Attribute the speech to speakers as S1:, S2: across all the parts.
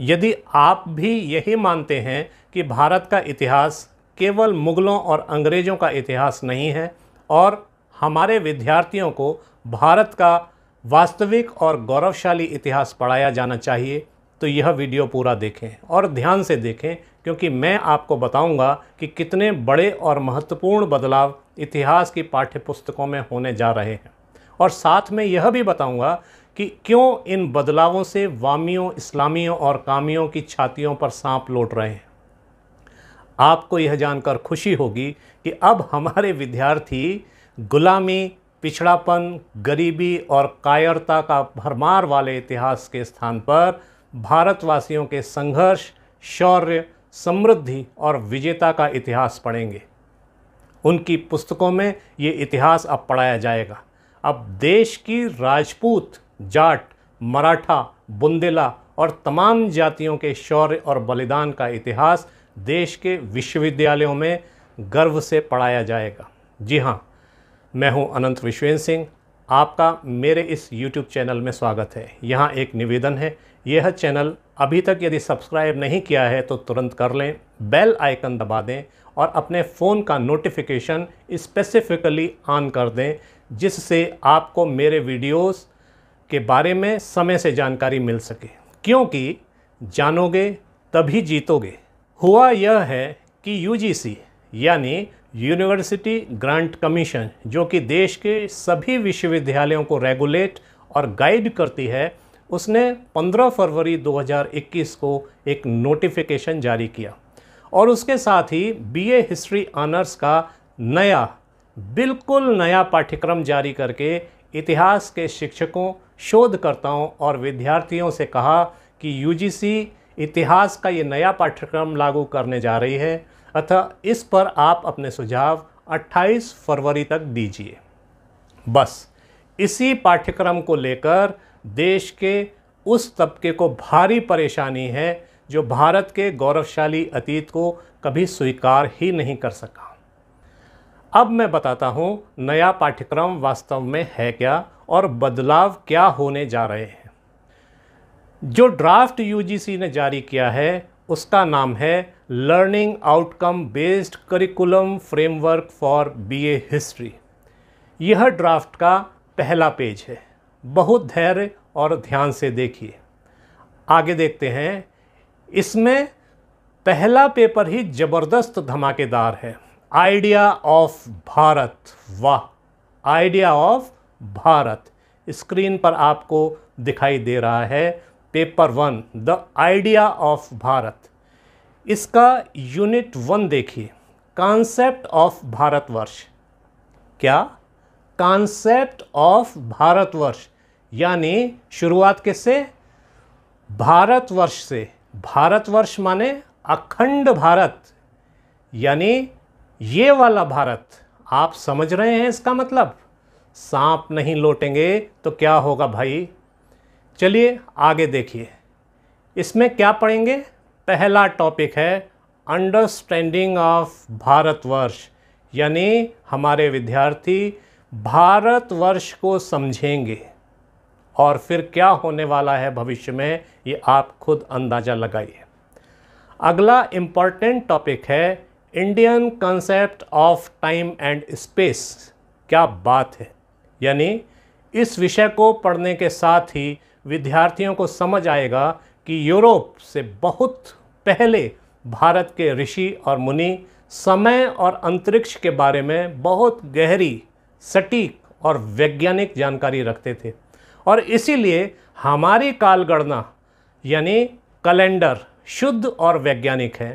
S1: यदि आप भी यही मानते हैं कि भारत का इतिहास केवल मुग़लों और अंग्रेज़ों का इतिहास नहीं है और हमारे विद्यार्थियों को भारत का वास्तविक और गौरवशाली इतिहास पढ़ाया जाना चाहिए तो यह वीडियो पूरा देखें और ध्यान से देखें क्योंकि मैं आपको बताऊंगा कि कितने बड़े और महत्वपूर्ण बदलाव इतिहास की पाठ्यपुस्तकों में होने जा रहे हैं और साथ में यह भी बताऊंगा कि क्यों इन बदलावों से वामियों इस्लामियों और कामियों की छातियों पर सांप लौट रहे हैं आपको यह जानकर खुशी होगी कि अब हमारे विद्यार्थी गुलामी पिछड़ापन गरीबी और कायरता का भरमार वाले इतिहास के स्थान पर भारतवासियों के संघर्ष शौर्य समृद्धि और विजेता का इतिहास पढ़ेंगे उनकी पुस्तकों में ये इतिहास अब पढ़ाया जाएगा अब देश की राजपूत जाट मराठा बुंदेला और तमाम जातियों के शौर्य और बलिदान का इतिहास देश के विश्वविद्यालयों में गर्व से पढ़ाया जाएगा जी हाँ मैं हूँ अनंत विश्वेंद्र सिंह आपका मेरे इस YouTube चैनल में स्वागत है यहाँ एक निवेदन है यह चैनल अभी तक यदि सब्सक्राइब नहीं किया है तो तुरंत कर लें बेल आइकन दबा दें और अपने फ़ोन का नोटिफिकेशन स्पेसिफ़िकली ऑन कर दें जिससे आपको मेरे वीडियोज़ के बारे में समय से जानकारी मिल सके क्योंकि जानोगे तभी जीतोगे हुआ यह है कि यूजीसी यानी यूनिवर्सिटी ग्रांट कमीशन जो कि देश के सभी विश्वविद्यालयों को रेगुलेट और गाइड करती है उसने 15 फरवरी 2021 को एक नोटिफिकेशन जारी किया और उसके साथ ही बीए हिस्ट्री ऑनर्स का नया बिल्कुल नया पाठ्यक्रम जारी करके इतिहास के शिक्षकों शोधकर्ताओं और विद्यार्थियों से कहा कि यूजीसी इतिहास का ये नया पाठ्यक्रम लागू करने जा रही है अतः इस पर आप अपने सुझाव 28 फरवरी तक दीजिए बस इसी पाठ्यक्रम को लेकर देश के उस तबके को भारी परेशानी है जो भारत के गौरवशाली अतीत को कभी स्वीकार ही नहीं कर सका अब मैं बताता हूँ नया पाठ्यक्रम वास्तव में है क्या और बदलाव क्या होने जा रहे हैं जो ड्राफ्ट यूजीसी ने जारी किया है उसका नाम है learning outcome based curriculum framework for BA history यह ड्राफ्ट का पहला पेज है बहुत धैर्य और ध्यान से देखिए आगे देखते हैं इसमें पहला पेपर ही ज़बरदस्त धमाकेदार है आइडिया ऑफ भारत वाह आइडिया ऑफ भारत स्क्रीन पर आपको दिखाई दे रहा है paper one the idea of Bharat इसका यूनिट वन देखिए कॉन्सेप्ट ऑफ भारतवर्ष क्या कॉन्सेप्ट ऑफ भारतवर्ष यानी शुरुआत किससे भारतवर्ष से भारतवर्ष माने अखंड भारत यानी ये वाला भारत आप समझ रहे हैं इसका मतलब सांप नहीं लौटेंगे तो क्या होगा भाई चलिए आगे देखिए इसमें क्या पढ़ेंगे पहला टॉपिक है अंडरस्टैंडिंग ऑफ भारतवर्ष यानी हमारे विद्यार्थी भारतवर्ष को समझेंगे और फिर क्या होने वाला है भविष्य में ये आप खुद अंदाज़ा लगाइए अगला इम्पॉर्टेंट टॉपिक है Indian concept of time and space क्या बात है यानी इस विषय को पढ़ने के साथ ही विद्यार्थियों को समझ आएगा कि यूरोप से बहुत पहले भारत के ऋषि और मुनि समय और अंतरिक्ष के बारे में बहुत गहरी सटीक और वैज्ञानिक जानकारी रखते थे और इसीलिए हमारी कालगणना यानी कैलेंडर शुद्ध और वैज्ञानिक है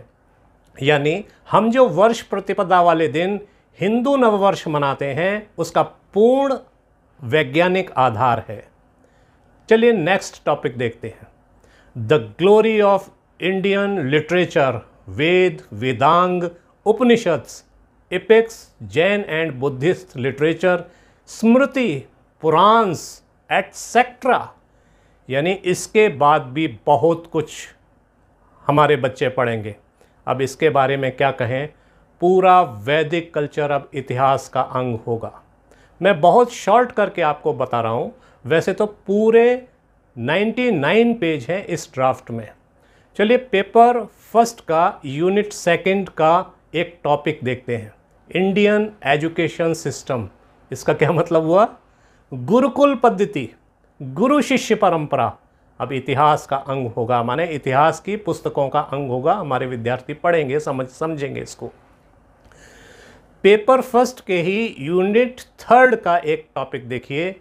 S1: यानी हम जो वर्ष प्रतिपदा वाले दिन हिंदू नववर्ष मनाते हैं उसका पूर्ण वैज्ञानिक आधार है चलिए नेक्स्ट टॉपिक देखते हैं the glory of Indian literature Veda Vedanga Upanishads epics Jain and Buddhist literature Smriti Puranas etcetera यानी इसके बाद भी बहुत कुछ हमारे बच्चे पढ़ेंगे अब इसके बारे में क्या कहें पूरा वैदिक कल्चर अब इतिहास का अंग होगा मैं बहुत शॉर्ट करके आपको बता रहा हूँ वैसे तो पूरे 99 पेज हैं इस ड्राफ्ट में चलिए पेपर फर्स्ट का यूनिट सेकंड का एक टॉपिक देखते हैं इंडियन एजुकेशन सिस्टम इसका क्या मतलब हुआ गुरुकुल पद्धति गुरु शिष्य परंपरा अब इतिहास का अंग होगा माने इतिहास की पुस्तकों का अंग होगा हमारे विद्यार्थी पढ़ेंगे समझ समझेंगे इसको पेपर फर्स्ट के ही यूनिट थर्ड का एक टॉपिक देखिए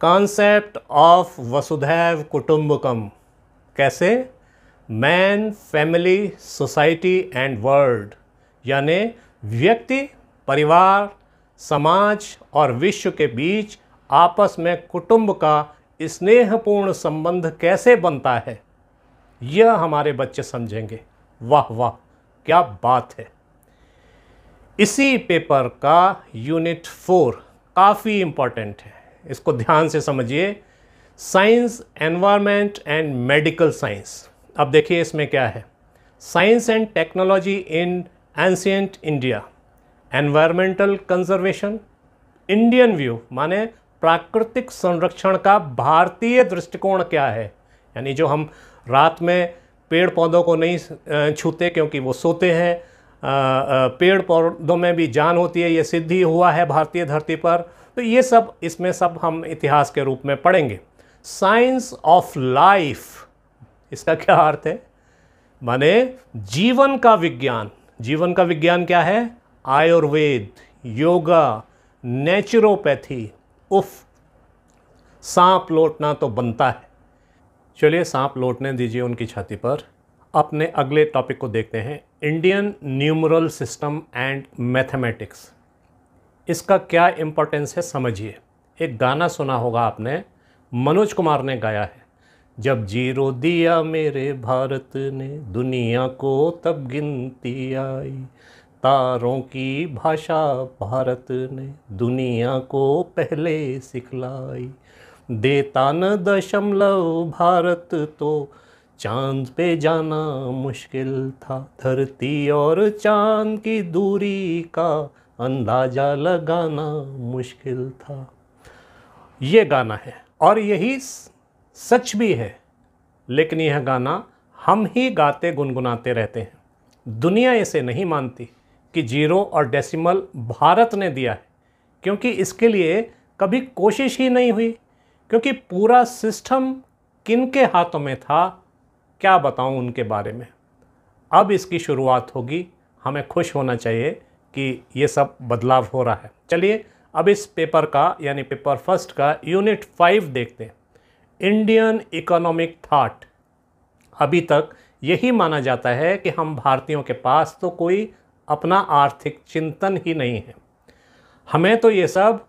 S1: कॉन्सेप्ट ऑफ वसुधैव कुटुंबकम कैसे man family society and world यानि व्यक्ति परिवार समाज और विश्व के बीच आपस में कुटुंब का स्नेहपूर्ण संबंध कैसे बनता है यह हमारे बच्चे समझेंगे वाह वाह क्या बात है इसी पेपर का यूनिट फोर काफ़ी इम्पॉर्टेंट है इसको ध्यान से समझिए science environment and medical science अब देखिए इसमें क्या है science and technology in ancient India environmental conservation Indian view माने प्राकृतिक संरक्षण का भारतीय दृष्टिकोण क्या है यानी जो हम रात में पेड़ पौधों को नहीं छूते क्योंकि वो सोते हैं पेड़ पौधों में भी जान होती है ये सिद्धि हुआ है भारतीय धरती पर तो ये सब इसमें सब हम इतिहास के रूप में पढ़ेंगे साइंस ऑफ लाइफ इसका क्या अर्थ है माने जीवन का विज्ञान जीवन का विज्ञान क्या है आयुर्वेद योगा नेचुरोपैथी उफ सांप लौटना तो बनता है चलिए सांप लौटने दीजिए उनकी छाती पर अपने अगले टॉपिक को देखते हैं Indian numeral system and mathematics इसका क्या इम्पोर्टेंस है समझिए एक गाना सुना होगा आपने मनोज कुमार ने गाया है जब जीरो दिया मेरे भारत ने दुनिया को तब गिनती आई तारों की भाषा भारत ने दुनिया को पहले सिखलाई देता न दशमलव भारत तो चांद पे जाना मुश्किल था धरती और चांद की दूरी का अंदाज़ा लगाना मुश्किल था ये गाना है और यही सच भी है लेकिन यह गाना हम ही गाते गुनगुनाते रहते हैं दुनिया इसे नहीं मानती कि जीरो और डेसिमल भारत ने दिया है क्योंकि इसके लिए कभी कोशिश ही नहीं हुई क्योंकि पूरा सिस्टम किन के हाथों में था क्या बताऊं उनके बारे में अब इसकी शुरुआत होगी हमें खुश होना चाहिए कि ये सब बदलाव हो रहा है चलिए अब इस पेपर का यानी पेपर फर्स्ट का यूनिट फाइव देखते हैं इंडियन इकोनॉमिक थाट अभी तक यही माना जाता है कि हम भारतीयों के पास तो कोई अपना आर्थिक चिंतन ही नहीं है हमें तो ये सब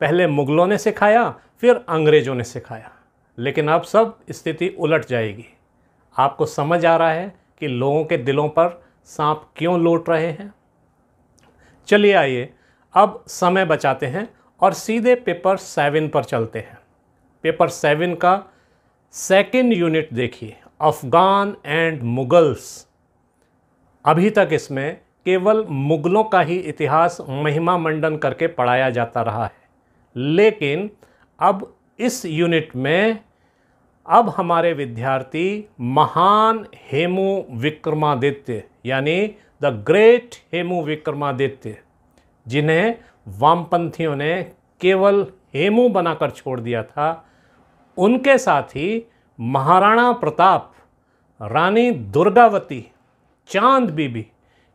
S1: पहले मुग़लों ने सिखाया फिर अंग्रेज़ों ने सिखाया लेकिन अब सब स्थिति उलट जाएगी आपको समझ आ रहा है कि लोगों के दिलों पर सांप क्यों लौट रहे हैं चलिए आइए अब समय बचाते हैं और सीधे पेपर सेवन पर चलते हैं पेपर सेवन का सेकेंड यूनिट देखिए अफ़गान एंड मुग़ल्स अभी तक इसमें केवल मुग़लों का ही इतिहास महिमा मंडन करके पढ़ाया जाता रहा है लेकिन अब इस यूनिट में अब हमारे विद्यार्थी महान हेमू विक्रमादित्य यानी द ग्रेट हेमू विक्रमादित्य जिन्हें वामपंथियों ने केवल हेमू बनाकर छोड़ दिया था उनके साथ ही महाराणा प्रताप रानी दुर्गावती चांद बीबी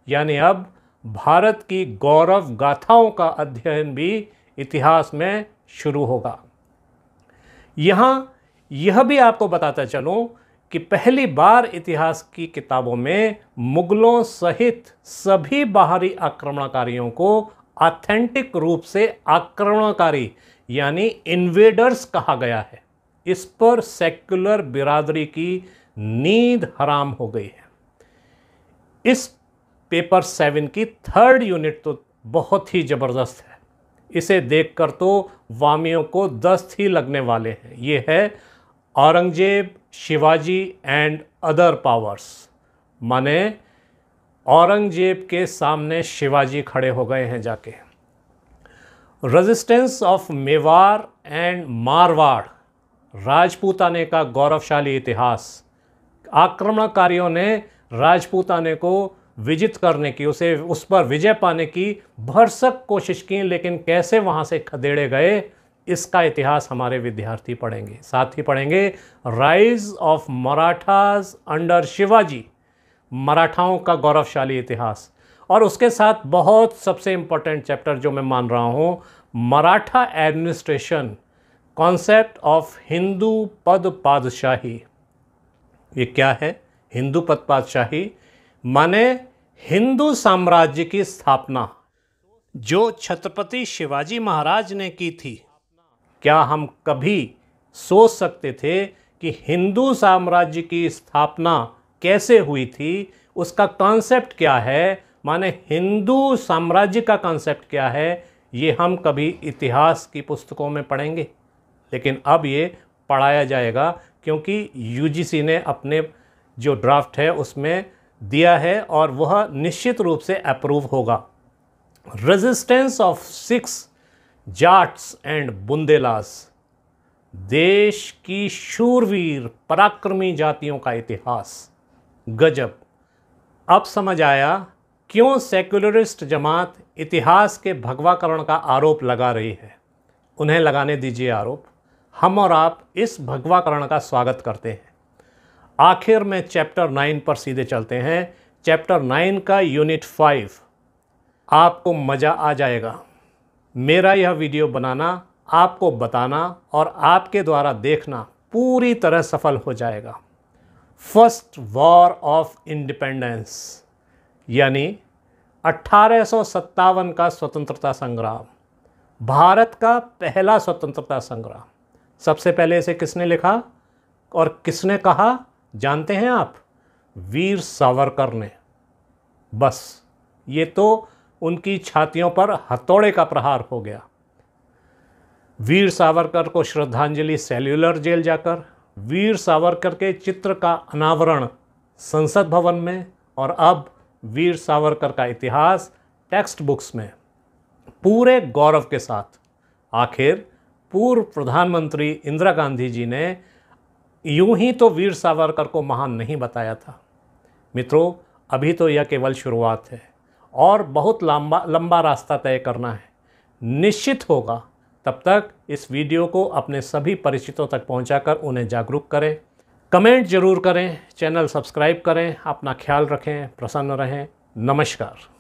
S1: यानी अब भारत की गौरव गाथाओं का अध्ययन भी इतिहास में शुरू होगा यहाँ यह भी आपको बताता चलूं कि पहली बार इतिहास की किताबों में मुगलों सहित सभी बाहरी आक्रमणकारियों को ऑथेंटिक रूप से आक्रमणकारी यानी इन्वेडर्स कहा गया है इस पर सेक्युलर बिरादरी की नींद हराम हो गई है इस पेपर सेवन की थर्ड यूनिट तो बहुत ही ज़बरदस्त है इसे देखकर तो वामियों को दस्त ही लगने वाले हैं ये है Aurangzeb Shivaji and other powers माने औरंगजेब के सामने शिवाजी खड़े हो गए हैं जाके resistance of Mewar and Marwar राजपूताने का गौरवशाली इतिहास आक्रमणकारियों ने राजपूताने को विजित करने की उसे उस पर विजय पाने की भरसक कोशिश की लेकिन कैसे वहाँ से खदेड़े गए इसका इतिहास हमारे विद्यार्थी पढ़ेंगे साथ ही पढ़ेंगे rise of Marathas under Shivaji मराठाओं का गौरवशाली इतिहास और उसके साथ बहुत सबसे इम्पोर्टेंट चैप्टर जो मैं मान रहा हूँ Maratha administration concept of Hindu Pad Padshahi ये क्या है हिंदू पद पादशाही माने हिंदू साम्राज्य की स्थापना जो छत्रपति शिवाजी महाराज ने की थी क्या हम कभी सोच सकते थे कि हिंदू साम्राज्य की स्थापना कैसे हुई थी उसका कॉन्सेप्ट क्या है माने हिंदू साम्राज्य का कॉन्सेप्ट क्या है ये हम कभी इतिहास की पुस्तकों में पढ़ेंगे लेकिन अब ये पढ़ाया जाएगा क्योंकि यूजीसी ने अपने जो ड्राफ्ट है उसमें दिया है और वह निश्चित रूप से अप्रूव होगा resistance of Sikhs Jats and Bundelas देश की शूरवीर पराक्रमी जातियों का इतिहास गजब अब समझ आया क्यों सेक्युलरिस्ट जमात इतिहास के भगवाकरण का आरोप लगा रही है उन्हें लगाने दीजिए आरोप हम और आप इस भगवाकरण का स्वागत करते हैं आखिर में चैप्टर नाइन पर सीधे चलते हैं चैप्टर नाइन का यूनिट फाइव आपको मज़ा आ जाएगा मेरा यह वीडियो बनाना आपको बताना और आपके द्वारा देखना पूरी तरह सफल हो जाएगा फर्स्ट वॉर ऑफ इंडिपेंडेंस यानी अट्ठारह का स्वतंत्रता संग्राम भारत का पहला स्वतंत्रता संग्राम सबसे पहले इसे किसने लिखा और किसने कहा जानते हैं आप वीर सावरकर ने बस ये तो उनकी छातियों पर हथौड़े का प्रहार हो गया वीर सावरकर को श्रद्धांजलि सेल्यूलर जेल जाकर वीर सावरकर के चित्र का अनावरण संसद भवन में और अब वीर सावरकर का इतिहास टेक्स्ट बुक्स में पूरे गौरव के साथ आखिर पूर्व प्रधानमंत्री इंदिरा गांधी जी ने यूं ही तो वीर सावरकर को महान नहीं बताया था मित्रों अभी तो यह केवल शुरुआत है और बहुत लंबा लंबा रास्ता तय करना है निश्चित होगा तब तक इस वीडियो को अपने सभी परिचितों तक पहुंचाकर उन्हें जागरूक करें कमेंट जरूर करें चैनल सब्सक्राइब करें अपना ख्याल रखें प्रसन्न रहें नमस्कार